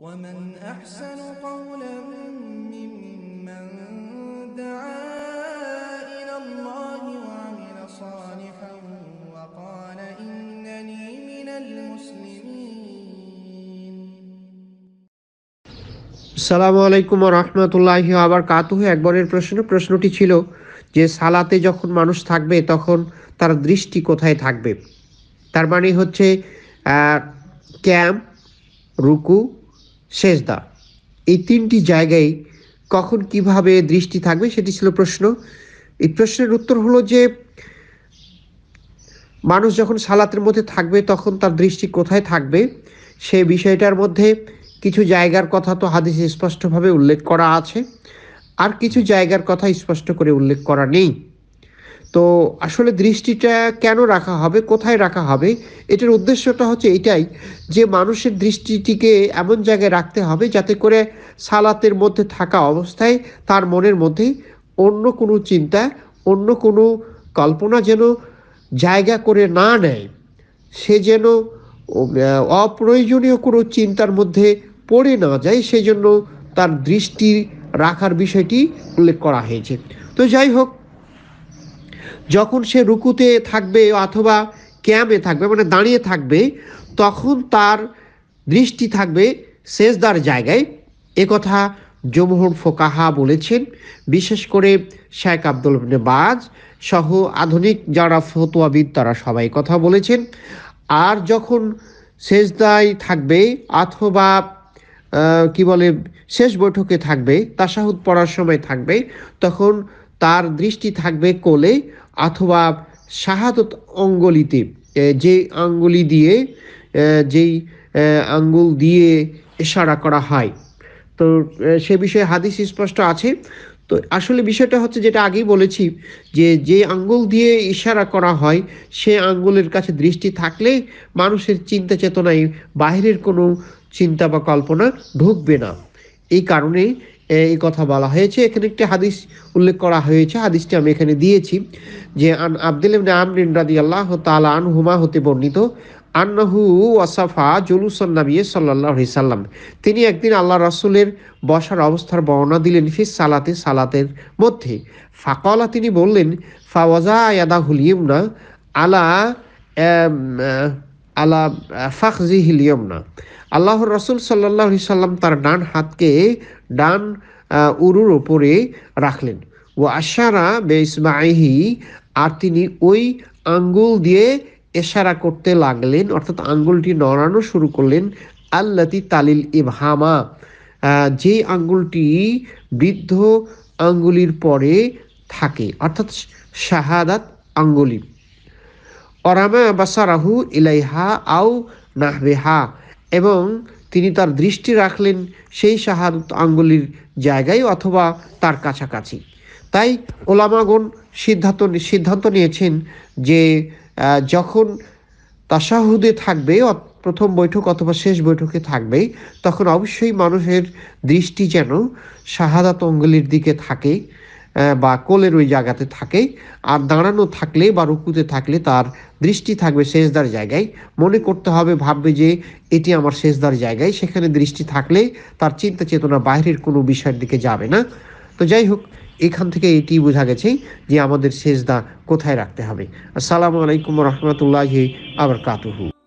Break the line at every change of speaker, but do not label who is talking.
ومن أحسن قولا ممن دعا إلى الله وعمل صالحا وقال إنني من المسلمين সালাম আলাইকুম রহমতুল্লাহ আবার কাতুহ একবারের প্রশ্ন প্রশ্নটি ছিল যে সালাতে যখন মানুষ থাকবে তখন তার দৃষ্টি কোথায় থাকবে তার মানে হচ্ছে ক্যাম্প রুকু সেজদা এই তিনটি জায়গায় কখন কিভাবে দৃষ্টি থাকবে সেটি ছিল প্রশ্ন এই প্রশ্নের উত্তর হলো যে মানুষ যখন সালাতের মধ্যে থাকবে তখন তার দৃষ্টি কোথায় থাকবে সে বিষয়টার মধ্যে কিছু জায়গার কথা তো হাদিসে স্পষ্টভাবে উল্লেখ করা আছে আর কিছু জায়গার কথা স্পষ্ট করে উল্লেখ করা নেই তো আসলে দৃষ্টিটা কেন রাখা হবে কোথায় রাখা হবে এটার উদ্দেশ্যটা হচ্ছে এটাই যে মানুষের দৃষ্টিটিকে এমন জায়গায় রাখতে হবে যাতে করে সালাতের মধ্যে থাকা অবস্থায় তার মনের মধ্যে অন্য কোনো চিন্তা অন্য কোনো কল্পনা যেন জায়গা করে না নেয় সে যেন অপ্রয়োজনীয় কোনো চিন্তার মধ্যে পড়ে না যায় সেজন্য তার দৃষ্টি রাখার বিষয়টি উল্লেখ করা হয়েছে তো যাই হোক যখন সে রুকুতে থাকবে অথবা ক্যামে থাকবে মানে দাঁড়িয়ে থাকবে তখন তার দৃষ্টি থাকবে সেজদার জায়গায় একথা জমহুর ফোকাহা বলেছেন বিশেষ করে শেখ আব্দুল বাজ সহ আধুনিক যারা ফতোয়াবিদ তারা সবাই কথা বলেছেন আর যখন সেজদায় থাকবে অথবা কি বলে শেষ বৈঠকে থাকবে তাসাহুদ পড়ার সময় থাকবে তখন তার দৃষ্টি থাকবে কোলে অথবা শাহাদত অঙ্গলিতে যে আঙ্গুলি দিয়ে যেই আঙ্গুল দিয়ে ইশারা করা হয় তো সে বিষয়ে হাদিস স্পষ্ট আছে তো আসলে বিষয়টা হচ্ছে যেটা আগেই বলেছি যে যে আঙ্গুল দিয়ে ইশারা করা হয় সে আঙ্গুলের কাছে দৃষ্টি থাকলে মানুষের চিন্তা চেতনায় বাহিরের কোনো চিন্তা বা কল্পনা ঢুকবে না এই কারণে এই কথা বলা হয়েছে এখানে একটি হাদিস উল্লেখ করা হয়েছে হাদিসটি আমি এখানে দিয়েছি যে আন আব্দুল ইবনে রাদি আল্লাহ তালা আনহুমা হতে বর্ণিত আন্নাহু ওয়াসাফা জুলুসন নামিয়ে সাল্লাহ সাল্লাম তিনি একদিন আল্লাহ রাসুলের বসার অবস্থার বর্ণনা দিলেন ফি সালাতে সালাতের মধ্যে ফাকলা তিনি বললেন ফাওয়াজা ইয়াদা হুলিয়ম আলা আলা ফাখজি হিলিয়ম না আল্লাহ রসুল সাল্লাহ সাল্লাম তার ডান হাতকে ডান উরুর ওপরে রাখলেন ও আশারা বে আর তিনি ওই আঙ্গুল দিয়ে এশারা করতে লাগলেন অর্থাৎ আঙ্গুলটি নড়ানো শুরু করলেন আল্লাতি তালিল ইবহামা যে আঙ্গুলটি বৃদ্ধ আঙ্গুলির পরে থাকে অর্থাৎ শাহাদাত আঙ্গুলি অরামা ইলাইহা আউ নাহবেহা এবং তিনি তার দৃষ্টি রাখলেন সেই শাহাদত আঙ্গুলির জায়গায় অথবা তার কাছাকাছি তাই ওলামাগণ সিদ্ধান্ত সিদ্ধান্ত নিয়েছেন যে যখন তাসাহুদে থাকবে প্রথম বৈঠক অথবা শেষ বৈঠকে থাকবে তখন অবশ্যই মানুষের দৃষ্টি যেন শাহাদাত অঙ্গুলির দিকে থাকে বা কোলের ওই জায়গাতে থাকে আর দাঁড়ানো থাকলে বা রুকুতে থাকলে তার দৃষ্টি থাকবে শেষদার জায়গায় মনে করতে হবে ভাববে যে এটি আমার শেষদার জায়গায় সেখানে দৃষ্টি থাকলে তার চিন্তা চেতনা বাইরের কোনো বিষয়ের দিকে যাবে না তো যাই হোক এখান থেকে এটি বোঝা গেছে যে আমাদের শেষদা কোথায় রাখতে হবে আসসালামু আলাইকুম রহমতুল্লাহ কাতুহু